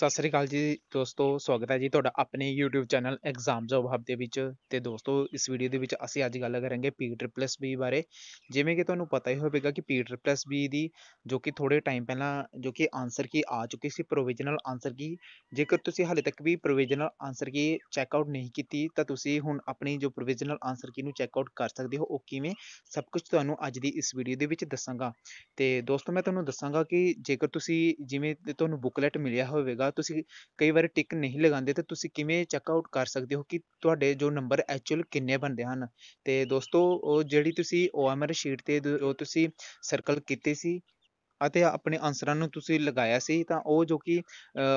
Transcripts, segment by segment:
ਸਤਿ ਸ੍ਰੀ ਅਕਾਲ ਜੀ ਦੋਸਤੋ ਸਵਾਗਤ ਹੈ ਜੀ ਤੁਹਾਡਾ ਆਪਣੇ YouTube channel Exam Job Hub ਦੇ ਵਿੱਚ ਤੇ ਦੋਸਤੋ ਇਸ ਵੀਡੀਓ ਦੇ ਵਿੱਚ ਅਸੀਂ ਅੱਜ ਗੱਲ ਕਰਾਂਗੇ ਪੀ ਟ੍ਰਿਪਲਸ ਬੀ ਬਾਰੇ ਜਿਵੇਂ ਕਿ ਤੁਹਾਨੂੰ ਪਤਾ ਹੀ ਹੋਵੇਗਾ ਕਿ ਪੀ ਟ੍ਰਿਪਲਸ ਬੀ ਦੀ ਜੋ ਕਿ ਥੋੜੇ ਟਾਈਮ ਪਹਿਲਾਂ ਜੋ ਕਿ ਆਨਸਰ ਕੀ ਆ ਚੁੱਕੀ ਸੀ ਪ੍ਰੋਵੀਜ਼ਨਲ ਆਨਸਰ ਕੀ ਜੇਕਰ ਤੁਸੀਂ ਹਾਲੇ ਤੱਕ ਵੀ ਪ੍ਰੋਵੀਜ਼ਨਲ ਆਨਸਰ ਕੀ ਚੈੱਕ ਆਊਟ ਨਹੀਂ ਕੀਤੀ ਤਾਂ ਤੁਸੀਂ ਹੁਣ ਆਪਣੀ ਜੋ ਪ੍ਰੋਵੀਜ਼ਨਲ ਆਨਸਰ ਕੀ ਨੂੰ ਚੈੱਕ ਆਊਟ ਕਰ ਸਕਦੇ ਹੋ ਉਹ ਕਿਵੇਂ ਸਭ ਕੁਝ ਤੁਹਾਨੂੰ ਅੱਜ ਦੀ ਇਸ ਵੀਡੀਓ ਦੇ ਵਿੱਚ ਦੱਸਾਂਗਾ ਤੇ ਦੋਸਤੋ ਮੈਂ ਤੁਹਾਨੂੰ ਦੱਸਾਂਗਾ ਕਿ ਜੇਕਰ ਤੁਸੀਂ ਜਿਵੇਂ ਤੁਹਾਨੂੰ ਬੁਕਲੈਟ ਮਿਲਿਆ ਹੋਵੇਗਾ ਹੁੰਦਾ ਤੁਸੀਂ ਕਈ ਵਾਰ ਟਿਕ ਨਹੀਂ ਲਗਾਉਂਦੇ ਤਾਂ ਤੁਸੀਂ ਕਿਵੇਂ ਚੈੱਕਆਊਟ ਕਰ ਸਕਦੇ ਹੋ ਕਿ ਤੁਹਾਡੇ ਜੋ ਨੰਬਰ ਐਕਚੁਅਲ ਕਿੰਨੇ ਬਣਦੇ ਹਨ ਅਤੇ ਦੋਸਤੋ ਉਹ ਜਿਹੜੀ ਤੁਸੀਂ ਓ ਐੱਮ ਆਰ ਸ਼ੀਟ 'ਤੇ ਜੋ ਤੁਸੀਂ ਸਰਕਲ ਕੀਤੀ ਸੀ ਅਤੇ ਆਪਣੇ ਆਨਸਰਾਂ ਨੂੰ ਤੁਸੀਂ ਲਗਾਇਆ ਸੀ ਤਾਂ ਉਹ ਜੋ ਕਿ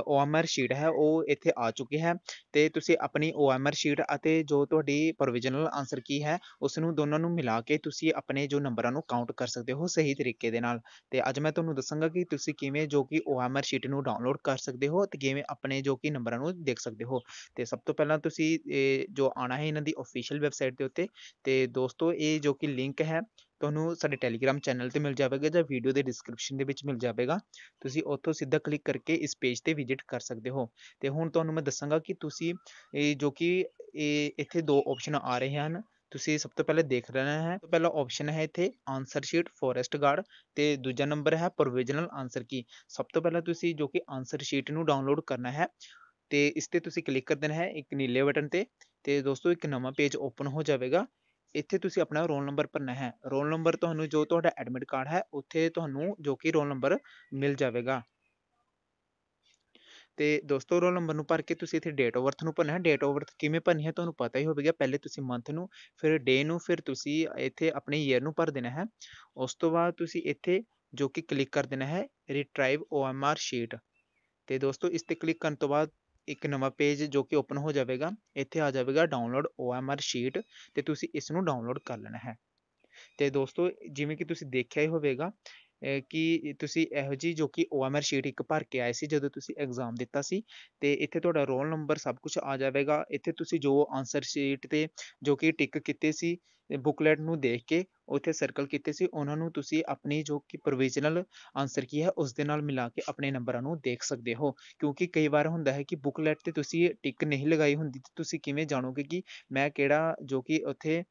ਓ ਆਰ ਸ਼ੀਟ ਹੈ ਉਹ ਇੱਥੇ ਆ ਚੁੱਕੀ ਹੈ ਅਤੇ ਤੁਸੀਂ ਆਪਣੀ ਓ ਆਰ ਸ਼ੀਟ ਅਤੇ ਜੋ ਤੁਹਾਡੀ ਪ੍ਰੋਵੀਜ਼ਨਲ ਆਨਸਰ ਕੀ ਹੈ ਉਸ ਨੂੰ ਦੋਨਾਂ ਨੂੰ ਮਿਲਾ ਕੇ ਤੁਸੀਂ ਆਪਣੇ ਜੋ ਨੰਬਰਾਂ ਨੂੰ ਕਾਊਂਟ ਕਰ ਸਕਦੇ ਹੋ ਸਹੀ ਤਰੀਕੇ ਦੇ ਨਾਲ ਅਤੇ ਅੱਜ ਮੈਂ ਤੁਹਾਨੂੰ ਦੱਸਾਂਗਾ ਕਿ ਤੁਸੀਂ ਕਿਵੇਂ ਜੋ ਕਿ ਓ ਆਰ ਸ਼ੀਟ ਨੂੰ ਡਾਊਨਲੋਡ ਕਰ ਸਕਦੇ ਹੋ ਅਤੇ ਕਿਵੇਂ ਆਪਣੇ ਜੋ ਕਿ ਨੰਬਰਾਂ ਨੂੰ ਦੇਖ ਸਕਦੇ ਹੋ ਅਤੇ ਸਭ ਤੋਂ ਪਹਿਲਾਂ ਤੁਸੀਂ ਜੋ ਆਉਣਾ ਹੈ ਇਹਨਾਂ ਦੀ ਅਫੀਸ਼ੀਅਲ ਵੈਬਸਾਈਟ ਦੇ ਉੱਤੇ ਅਤੇ ਦੋਸਤੋ ਇਹ ਜੋ ਕਿ ਲਿੰਕ ਹੈ ਤੁਹਾਨੂੰ ਸਾਡੇ ਟੈਲੀਗ੍ਰਾਮ ਚੈਨਲ 'ਤੇ ਮਿਲ ਜਾਵੇਗਾ ਜਾਂ ਵੀਡੀਓ ਦੇ ਡਿਸਕ੍ਰਿਪਸ਼ਨ ਦੇ ਵਿੱਚ ਮਿਲ ਜਾਵੇਗਾ ਤੁਸੀਂ ਉੱਥੋਂ ਸਿੱਧਾ ਕਲਿੱਕ ਕਰਕੇ ਇਸ ਪੇਜ 'ਤੇ ਵਿਜ਼ਿਟ ਕਰ ਸਕਦੇ ਹੋ ਅਤੇ ਹੁਣ ਤੁਹਾਨੂੰ ਮੈਂ ਦੱਸਾਂਗਾ ਕਿ ਤੁਸੀਂ ਇਹ ਜੋ ਕਿ ਇਹ ਇੱਥੇ ਦੋ ਆਪਸ਼ਨ ਆ ਰਹੇ ਹਨ ਤੁਸੀਂ ਸਭ ਤੋਂ ਪਹਿਲੇ ਦੇਖ ਲੈਣਾ ਹੈ ਪਹਿਲਾ ਆਪਸ਼ਨ ਹੈ ਇੱਥੇ ਆਨਸਰ ਸ਼ੀਟ ਫੋਰੈਸਟ ਗਾਰਡ ਤੇ ਦੂਜਾ ਨੰਬਰ ਹੈ ਪ੍ਰੋਵੀਜ਼ਨਲ ਆਨਸਰ ਕੀ ਸਭ ਤੋਂ ਪਹਿਲਾਂ ਤੁਸੀਂ ਜੋ ਕਿ ਆਨਸਰ ਸ਼ੀਟ ਨੂੰ ਡਾਊਨਲੋਡ ਕਰਨਾ ਹੈ ਤੇ ਇਸ ਤੇ ਤੁਸੀਂ ਕਲਿੱਕ ਕਰ ਦੇਣਾ ਹੈ ਇੱਕ ਨੀਲੇ ਬਟਨ ਤੇ ਤੇ ਦੋਸਤੋ ਇੱਕ ਨਵਾਂ ਪੇਜ ਓਪਨ ਹੋ ਜਾਵੇਗਾ ਇੱਥੇ ਤੁਸੀਂ ਆਪਣਾ ਰੋਲ ਨੰਬਰ ਭਰਨਾ ਹੈ ਰੋਲ ਨੰਬਰ ਤੁਹਾਨੂੰ ਜੋ ਤੁਹਾਡਾ ਐਡਮਿਟ ਕਾਰਡ ਹੈ ਉੱਥੇ ਤੁਹਾਨੂੰ ਜੋ ਕਿ ਰੋਲ ਨੰਬਰ ਮਿਲ ਜਾਵੇਗਾ ਤੇ ਦੋਸਤੋ ਰੋਲ ਨੰਬਰ ਨੂੰ ਭਰ ਕੇ ਤੁਸੀਂ ਇੱਥੇ ਡੇਟ ਆਫ ਬਰਥ ਨੂੰ ਭਰਨਾ ਹੈ ਡੇਟ ਆਫ ਬਰਥ ਕਿਵੇਂ ਭਰਨੀ ਹੈ ਤੁਹਾਨੂੰ ਪਤਾ ਹੀ ਹੋਵੇਗਾ ਪਹਿਲੇ ਤੁਸੀਂ ਮੰਥ ਨੂੰ ਫਿਰ ਡੇ ਨੂੰ ਫਿਰ ਤੁਸੀਂ ਇੱਥੇ ਆਪਣੇ ਈਅਰ ਨੂੰ ਭਰ ਦੇਣਾ ਹੈ ਉਸ ਤੋਂ ਬਾਅਦ ਤੁਸੀਂ ਇੱਥੇ ਜੋ ਕਿ ਕਲਿੱਕ ਕਰ ਦੇਣਾ ਹੈ ਰਿਟਰਾਈਵ OMR ਸ਼ੀਟ ਤੇ ਦੋਸਤੋ ਇਸ ਤੇ ਕਲਿੱਕ ਕਰਨ ਤੋਂ ਬਾਅਦ ਇੱਕ ਨਵਾਂ ਪੇਜ ਜੋ ਕਿ ਓਪਨ ਹੋ ਜਾਵੇਗਾ ਇੱਥੇ ਆ ਜਾਵੇਗਾ ਡਾਊਨਲੋਡ OMR ਸ਼ੀਟ ਤੇ ਤੁਸੀਂ ਇਸ ਨੂੰ ਡਾਊਨਲੋਡ ਕਰ ਲੈਣਾ ਹੈ ਤੇ ਦੋਸਤੋ ਜਿਵੇਂ ਕਿ ਤੁਸੀਂ ਦੇਖਿਆ ਹੀ ਹੋਵੇਗਾ ਕਿ ਤੁਸੀਂ ਇਹੋ ਜਿਹੀ ਜੋ ਕਿ ਓ ਐੱਮ ਆਰ ਸ਼ੀਟ ਇੱਕ ਭਰ ਕੇ ਆਏ ਸੀ ਜਦੋਂ ਤੁਸੀਂ ਐਗਜ਼ਾਮ ਦਿੱਤਾ ਸੀ ਅਤੇ ਇੱਥੇ ਤੁਹਾਡਾ ਰੋਲ ਨੰਬਰ ਸਭ ਕੁਛ ਆ ਜਾਵੇਗਾ ਇੱਥੇ ਤੁਸੀਂ ਜੋ ਆਨਸਰ ਸ਼ੀਟ 'ਤੇ ਜੋ ਕਿ ਟਿਕ ਕੀਤੇ ਸੀ ਬੁਕਲੈਟ ਨੂੰ ਦੇਖ ਕੇ ਉੱਥੇ ਸਰਕਲ ਕੀਤੇ ਸੀ ਉਹਨਾਂ ਨੂੰ ਤੁਸੀਂ ਆਪਣੀ ਜੋ ਕਿ ਪ੍ਰੋਵੀਜ਼ਨਲ ਆਨਸਰ ਕੀ ਹੈ ਉਸ ਦੇ ਨਾਲ ਮਿਲਾ ਕੇ ਆਪਣੇ ਨੰਬਰਾਂ ਨੂੰ ਦੇਖ ਸਕਦੇ ਹੋ ਕਿਉਂਕਿ ਕਈ ਵਾਰ ਹੁੰਦਾ ਹੈ ਕਿ ਬੁਕਲੈਟ 'ਤੇ ਤੁਸੀਂ ਟਿਕ ਨਹੀਂ ਲਗਾਈ ਹੁੰਦੀ ਤਾਂ ਤੁਸੀਂ ਕਿਵੇਂ ਜਾਣੋਗੇ ਕਿ ਮੈਂ ਕਿਹੜਾ ਜੋ ਕਿ ਉੱਥੇ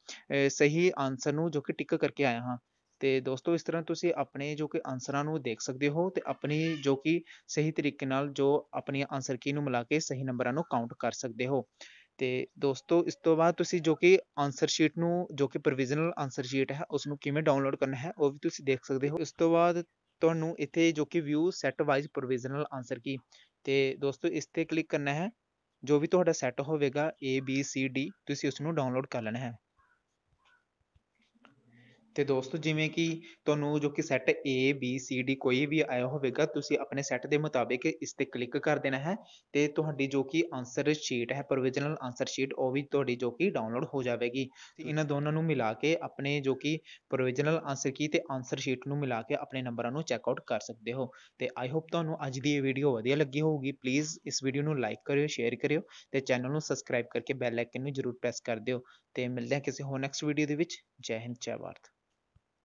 ਸਹੀ ਆਨਸਰ ਨੂੰ ਜੋ ਕਿ ਟਿਕ ਕਰਕੇ ਆਇਆ ਹਾਂ ਅਤੇ ਦੋਸਤੋ ਇਸ ਤਰ੍ਹਾਂ ਤੁਸੀਂ ਆਪਣੇ ਜੋ ਕਿ ਆਨਸਰਾਂ ਨੂੰ ਦੇਖ ਸਕਦੇ ਹੋ ਅਤੇ ਆਪਣੀ ਜੋ ਕਿ ਸਹੀ ਤਰੀਕੇ ਨਾਲ ਜੋ ਆਪਣੀ ਆਨਸਰ ਕੀ ਨੂੰ ਮਿਲਾ ਕੇ ਸਹੀ ਨੰਬਰਾਂ ਨੂੰ ਕਾਊਂਟ ਕਰ ਸਕਦੇ ਹੋ ਅਤੇ ਦੋਸਤੋ ਇਸ ਤੋਂ ਬਾਅਦ ਤੁਸੀਂ ਜੋ ਕਿ ਆਨਸਰ ਸ਼ੀਟ ਨੂੰ ਜੋ ਕਿ ਪ੍ਰੋਵੀਜ਼ਨਲ ਆਨਸਰ ਸ਼ੀਟ ਹੈ ਉਸ ਨੂੰ ਕਿਵੇਂ ਡਾਊਨਲੋਡ ਕਰਨਾ ਹੈ ਉਹ ਵੀ ਤੁਸੀਂ ਦੇਖ ਸਕਦੇ ਹੋ ਇਸ ਤੋਂ ਬਾਅਦ ਤੁਹਾਨੂੰ ਇੱਥੇ ਜੋ ਕਿ view set wise provisional answer ਕੀ ਅਤੇ ਦੋਸਤੋ ਇਸ ਤੇ ਕਲਿੱਕ ਕਰਨਾ ਹੈ ਜੋ ਵੀ ਤੁਹਾਡਾ ਸੈੱਟ ਹੋਵੇਗਾ ਏ ਬੀ ਸੀ ਡੀ ਤੁਸੀਂ ਉਸ ਨੂੰ ਡਾਊਨਲੋਡ ਕਰ ਲੈਣਾ ਹੈ ਤੇ ਦੋਸਤੋ ਜਿਵੇਂ ਕਿ ਤੁਹਾਨੂੰ ਜੋ ਕਿ set A B C D ਕੋਈ ਵੀ ਆਇਆ ਹੋਵੇਗਾ ਤੁਸੀਂ ਆਪਣੇ ਸੈੱਟ ਦੇ ਮੁਤਾਬਿਕ ਇਸ ਤੇ ਕਲਿੱਕ ਕਰ ਦੇਣਾ ਹੈ ਤੇ ਤੁਹਾਡੀ ਜੋ ਕਿ ਆਨਸਰ ਸ਼ੀਟ ਹੈ ਪ੍ਰੋਵੀਜ਼ਨਲ ਆਨਸਰ ਸ਼ੀਟ ਉਹ ਵੀ ਤੁਹਾਡੀ ਜੋ ਕਿ ਡਾਊਨਲੋਡ ਹੋ ਜਾਵੇਗੀ ਤੇ ਇਹਨਾਂ ਦੋਨਾਂ ਨੂੰ ਮਿਲਾ ਕੇ ਆਪਣੇ ਜੋ ਕਿ ਪ੍ਰੋਵੀਜ਼ਨਲ ਆਨਸਰ ਕੀ ਤੇ ਆਨਸਰ ਸ਼ੀਟ ਨੂੰ ਮਿਲਾ ਕੇ ਆਪਣੇ ਨੰਬਰਾਂ ਨੂੰ ਚੈੱਕ ਆਊਟ ਕਰ ਸਕਦੇ ਹੋ ਤੇ ਆਈ ਹੋਪ ਤੁਹਾਨੂੰ ਅੱਜ ਦੀ ਇਹ ਵੀਡੀਓ ਵਧੀਆ ਲੱਗੀ ਹੋਊਗੀ ਪਲੀਜ਼ ਇਸ ਵੀਡੀਓ ਨੂੰ ਲਾਈਕ ਕਰਿਓ ਸ਼ੇਅਰ ਕਰਿਓ ਤੇ ਚੈਨਲ ਨੂੰ ਸਬਸਕ੍ਰਾਈਬ ਕਰਕੇ ਬੈਲ ਆਈਕਨ ਨੂੰ ਜਰੂਰ ਪ੍ਰੈਸ ਕਰ ਦਿਓ ਤੇ ਮਿਲਦੇ ਹਾਂ ਕਿਸੇ ਹੋਰ ਨੈਕਸਟ ਵੀਡੀਓ ਦੇ ਵਿੱਚ ਜੈ ਹਿੰਦ ਜੈ ਭਾਰਤ